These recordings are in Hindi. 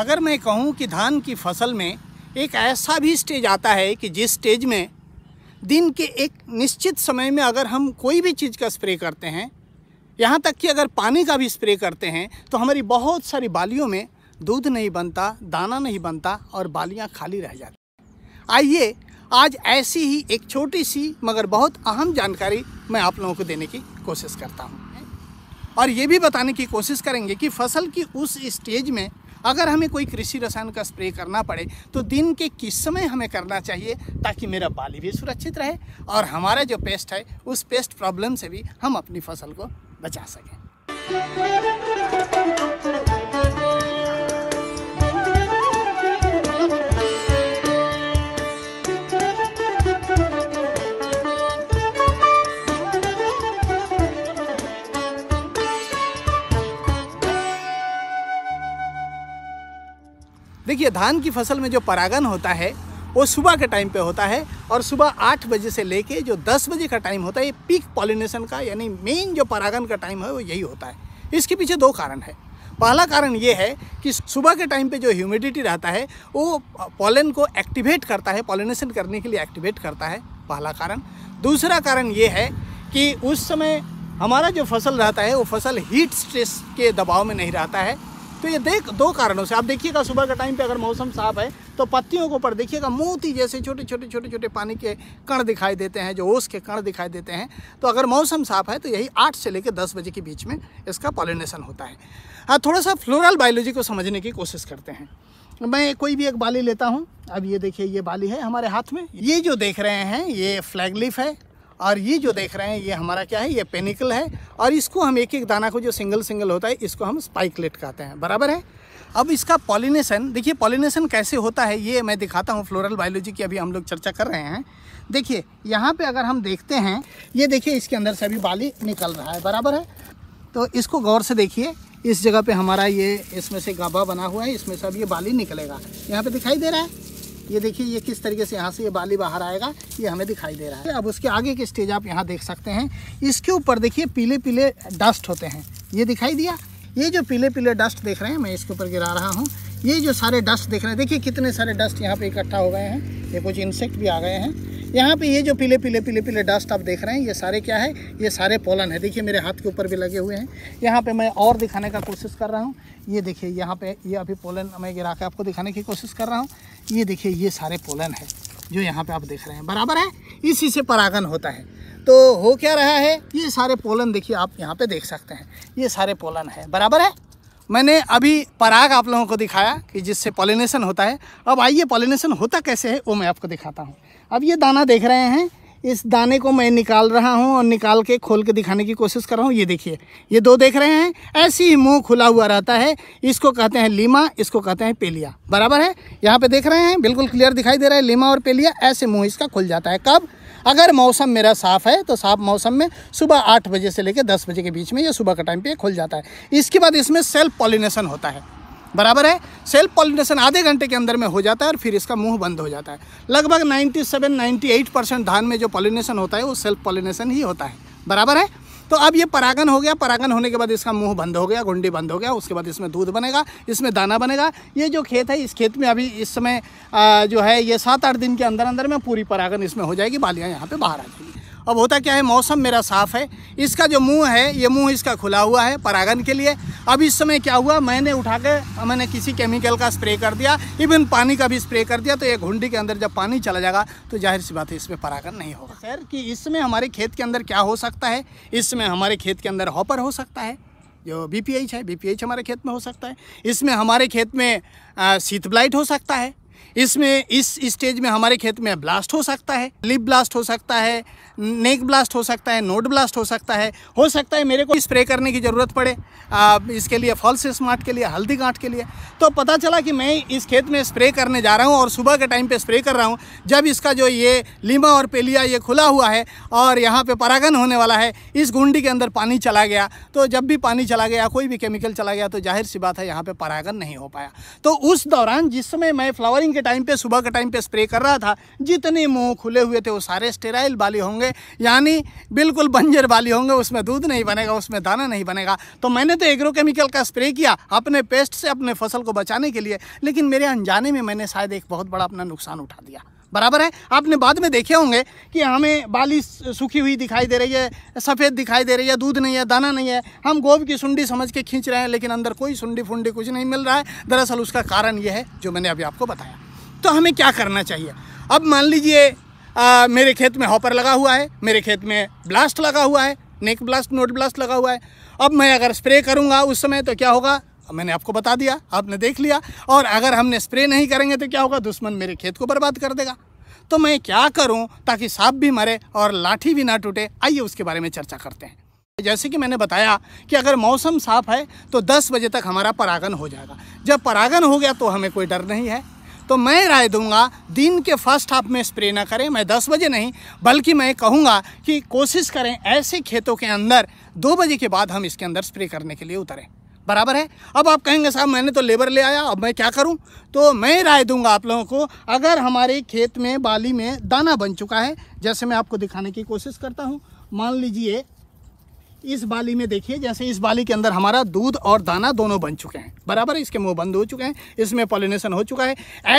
अगर मैं कहूँ कि धान की फसल में एक ऐसा भी स्टेज आता है कि जिस स्टेज में दिन के एक निश्चित समय में अगर हम कोई भी चीज़ का स्प्रे करते हैं यहाँ तक कि अगर पानी का भी स्प्रे करते हैं तो हमारी बहुत सारी बालियों में दूध नहीं बनता दाना नहीं बनता और बालियाँ खाली रह जाती आइए आज ऐसी ही एक छोटी सी मगर बहुत अहम जानकारी मैं आप लोगों को देने की कोशिश करता हूँ और ये भी बताने की कोशिश करेंगे कि फसल की उस स्टेज में अगर हमें कोई कृषि रसायन का स्प्रे करना पड़े तो दिन के किस समय हमें करना चाहिए ताकि मेरा बाली भी सुरक्षित रहे और हमारा जो पेस्ट है उस पेस्ट प्रॉब्लम से भी हम अपनी फसल को बचा सकें देखिए धान की फसल में जो परागन होता है वो सुबह के टाइम पे होता है और सुबह आठ बजे से लेके जो दस बजे का टाइम होता है ये पीक पॉलिनेशन का यानी मेन जो परागन का टाइम है वो यही होता है इसके पीछे दो कारण है पहला कारण ये है कि सुबह के टाइम पे जो ह्यूमिडिटी रहता है वो पॉलन को एक्टिवेट करता है पॉलिनेशन करने के लिए एक्टिवेट करता है पहला कारण दूसरा कारण ये है कि उस समय हमारा जो फसल रहता है वो फसल हीट स्ट्रेस के दबाव में नहीं रहता है तो ये देख दो कारणों से आप देखिएगा सुबह के टाइम पे अगर मौसम साफ है तो पत्तियों के ऊपर देखिएगा मोती जैसे छोटे छोटे छोटे छोटे पानी के कण दिखाई देते हैं जो ओस के कण दिखाई देते हैं तो अगर मौसम साफ है तो यही आठ से लेकर दस बजे के बीच में इसका पॉलिनेशन होता है हाँ थोड़ा सा फ्लोरल बायोलॉजी को समझने की कोशिश करते हैं मैं कोई भी एक बाली लेता हूँ अब ये देखिए ये बाली है हमारे हाथ में ये जो देख रहे हैं ये फ्लैग लीफ है और ये जो देख रहे हैं ये हमारा क्या है ये पेनिकल है और इसको हम एक एक दाना को जो सिंगल सिंगल होता है इसको हम स्पाइकलेट कहते हैं बराबर है अब इसका पॉलिनेशन देखिए पॉलिनेशन कैसे होता है ये मैं दिखाता हूँ फ्लोरल बायोलॉजी की अभी हम लोग चर्चा कर रहे हैं देखिए यहाँ पे अगर हम देखते हैं ये देखिए इसके अंदर से अभी बाली निकल रहा है बराबर है तो इसको गौर से देखिए इस जगह पे हमारा ये इसमें से गाबा बना हुआ है इसमें से अब ये बाली निकलेगा यहाँ पे दिखाई दे रहा है ये देखिए ये किस तरीके से यहाँ से ये बाली बाहर आएगा ये हमें दिखाई दे रहा है अब उसके आगे के स्टेज आप यहाँ देख सकते हैं इसके ऊपर देखिए पीले पीले डस्ट होते हैं ये दिखाई दिया ये जो पीले पीले डस्ट देख रहे हैं मैं इसके ऊपर गिरा रहा हूँ ये जो सारे डस्ट देख रहे हैं देखिए कितने सारे डस्ट यहाँ पे इकट्ठा हो गए हैं ये कुछ इंसेक्ट भी आ गए हैं यहाँ पे ये जो पीले पीले पीले पीले डस्ट आप देख रहे हैं ये सारे क्या है ये सारे पोलन है देखिए मेरे हाथ के ऊपर भी लगे हुए हैं यहाँ पे मैं और दिखाने का कोशिश कर रहा हूँ ये देखिए यहाँ पे ये अभी पोलन मैं गिरा के आपको दिखाने की कोशिश कर रहा हूँ ये देखिए ये सारे पोलन है जो यहाँ पे आप देख रहे हैं बराबर है इसी से परागन होता है तो हो क्या रहा है ये सारे पोलन देखिए आप यहाँ पे देख सकते हैं ये सारे पोलन है बराबर है मैंने अभी पराग आप लोगों को दिखाया कि जिससे पॉलिनेशन होता है अब आइए पॉलिनेशन होता कैसे है वो मैं आपको दिखाता हूँ अब ये दाना देख रहे हैं इस दाने को मैं निकाल रहा हूँ और निकाल के खोल के दिखाने की कोशिश कर रहा हूँ ये देखिए ये दो देख रहे हैं ऐसे ही मुंह खुला हुआ रहता है इसको कहते हैं लीमा इसको कहते हैं पेलिया बराबर है यहाँ पे देख रहे हैं बिल्कुल क्लियर दिखाई दे रहा है लीमा और पेलिया ऐसे मुंह इसका खुल जाता है कब अगर मौसम मेरा साफ़ है तो साफ मौसम में सुबह आठ बजे से लेकर दस बजे के बीच में या सुबह का टाइम पर खुल जाता है इसके बाद इसमें सेल्फ पॉलिनेशन होता है बराबर है सेल्फ पॉलिनेशन आधे घंटे के अंदर में हो जाता है और फिर इसका मुंह बंद हो जाता है लगभग 97 98 परसेंट धान में जो पॉलिनेशन होता है वो सेल्फ पॉलिनेशन ही होता है बराबर है तो अब ये परागन हो गया परागन होने के बाद इसका मुंह बंद हो गया गुंडी बंद हो गया उसके बाद इसमें दूध बनेगा इसमें दाना बनेगा ये जो खेत है इस खेत में अभी इस समय जो है ये सात आठ दिन के अंदर अंदर में पूरी परागन इसमें हो जाएगी बालियाँ यहाँ पर बाहर आ जाएगी अब होता क्या है मौसम मेरा साफ़ है इसका जो मुंह है ये मुंह इसका खुला हुआ है परागन के लिए अब इस समय क्या हुआ मैंने उठा के मैंने किसी केमिकल का स्प्रे कर दिया इवन पानी का भी स्प्रे कर दिया तो ये घुंडी के अंदर जब पानी चला जाएगा तो जाहिर सी बात है इसमें परागन नहीं होगा खैर कि इसमें हमारे खेत के अंदर क्या हो सकता है इसमें हमारे खेत के अंदर हॉपर हो सकता है जो बी पी एच है बी पी एच हमारे खेत में हो सकता है इसमें हमारे खेत में सीत ब्लाइट हो सकता है इसमें इस स्टेज में हमारे खेत में ब्लास्ट हो सकता है लिप ब्लास्ट हो सकता है नेक ब्लास्ट हो सकता है नोट ब्लास्ट हो सकता है हो सकता है मेरे को स्प्रे करने की ज़रूरत पड़े आ, इसके लिए फॉल्स स्मार्ट के लिए हल्दी गांठ के लिए तो पता चला कि मैं इस खेत में स्प्रे करने जा रहा हूँ और सुबह के टाइम पर स्प्रे कर रहा हूँ जब इसका जो ये लीमा और पेलिया ये खुला हुआ है और यहाँ पर परागन होने वाला है इस गुंडी के अंदर पानी चला गया तो जब भी पानी चला गया कोई भी केमिकल चला गया तो जाहिर सी बात है यहाँ पर परागन नहीं हो पाया तो उस दौरान जिस समय मैं फ्लावरिंग के टाइम पे सुबह के टाइम पे स्प्रे कर रहा था जितने मुँह खुले हुए थे वो सारे स्टेराइल बाली होंगे यानी बिल्कुल बंजर बाली होंगे उसमें दूध नहीं बनेगा उसमें दाना नहीं बनेगा तो मैंने तो एग्रोकेमिकल का स्प्रे किया अपने पेस्ट से अपने फसल को बचाने के लिए लेकिन मेरे अनजाने में मैंने शायद एक बहुत बड़ा अपना नुकसान उठा दिया बराबर है आपने बाद में देखे होंगे कि हमें बाली सूखी हुई दिखाई दे रही है सफ़ेद दिखाई दे रही है दूध नहीं है दाना नहीं है हम गोब की सुंडी समझ के खींच रहे हैं लेकिन अंदर कोई सुंडी फुंडी कुछ नहीं मिल रहा है दरअसल उसका कारण यह है जो मैंने अभी आपको बताया तो हमें क्या करना चाहिए अब मान लीजिए मेरे खेत में हॉपर लगा हुआ है मेरे खेत में ब्लास्ट लगा हुआ है नेक ब्लास्ट नोट ब्लास्ट लगा हुआ है अब मैं अगर स्प्रे करूँगा उस समय तो क्या होगा मैंने आपको बता दिया आपने देख लिया और अगर हमने स्प्रे नहीं करेंगे तो क्या होगा दुश्मन मेरे खेत को बर्बाद कर देगा तो मैं क्या करूं ताकि सांप भी मरे और लाठी भी ना टूटे आइए उसके बारे में चर्चा करते हैं जैसे कि मैंने बताया कि अगर मौसम साफ है तो 10 बजे तक हमारा परागन हो जाएगा जब परागन हो गया तो हमें कोई डर नहीं है तो मैं राय दूंगा दिन के फर्स्ट हाफ में स्प्रे ना करें मैं दस बजे नहीं बल्कि मैं कहूँगा कि कोशिश करें ऐसे खेतों के अंदर दो बजे के बाद हम इसके अंदर स्प्रे करने के लिए उतरें बराबर है अब आप कहेंगे साहब मैंने तो लेबर ले आया अब मैं क्या करूं तो मैं राय दूंगा आप लोगों को अगर हमारे खेत में बाली में दाना बन चुका है जैसे मैं आपको दिखाने की कोशिश करता हूं मान लीजिए इस बाली में देखिए जैसे इस बाली के अंदर हमारा दूध और दाना दोनों बन चुके हैं बराबर इसके मुंह बंद हो चुके हैं इसमें पॉलिनेशन हो चुका है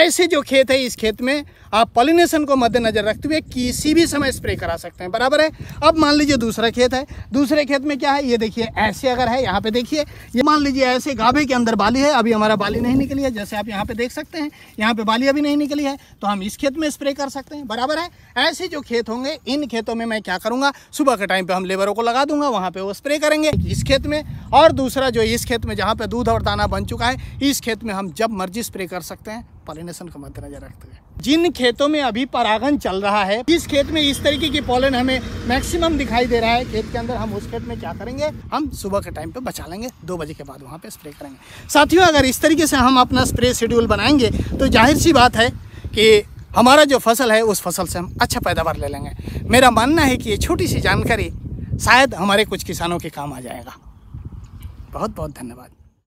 ऐसे जो खेत है इस खेत में आप पॉलिनेशन को मद्देनजर रखते हुए किसी भी समय स्प्रे करा सकते हैं बराबर है अब मान लीजिए दूसरा खेत है दूसरे खेत में क्या है ये देखिए ऐसे अगर है यहाँ पे देखिए ये मान लीजिए ऐसे गाभे के अंदर बाली है अभी हमारा बाली नहीं निकली है जैसे आप यहाँ पे देख सकते हैं यहाँ पे बाली अभी नहीं निकली है तो हम इस खेत में स्प्रे कर सकते हैं बराबर है ऐसे जो खेत होंगे इन खेतों में मैं क्या करूँगा सुबह के टाइम पर हम लेबरों को लगा दूंगा वहाँ पर पे वो स्प्रे करेंगे इस खेत में और दूसरा जो इस खेत में जहाँ पे दूध और दाना बन चुका है इस खेत में हम जब मर्जी स्प्रे कर सकते हैं पॉलिनेशन का मद्देनजर रखते हैं जिन खेतों में अभी परागन चल रहा है इस खेत में इस तरीके की पॉलन हमें मैक्सिमम दिखाई दे रहा है खेत के अंदर हम उस खेत में क्या करेंगे हम सुबह के टाइम पे बचा लेंगे दो बजे के बाद वहाँ पे स्प्रे करेंगे साथियों अगर इस तरीके से हम अपना स्प्रे शेड्यूल बनाएंगे तो जाहिर सी बात है कि हमारा जो फसल है उस फसल से हम अच्छा पैदावार ले लेंगे मेरा मानना है कि ये छोटी सी जानकारी शायद हमारे कुछ किसानों के काम आ जाएगा बहुत बहुत धन्यवाद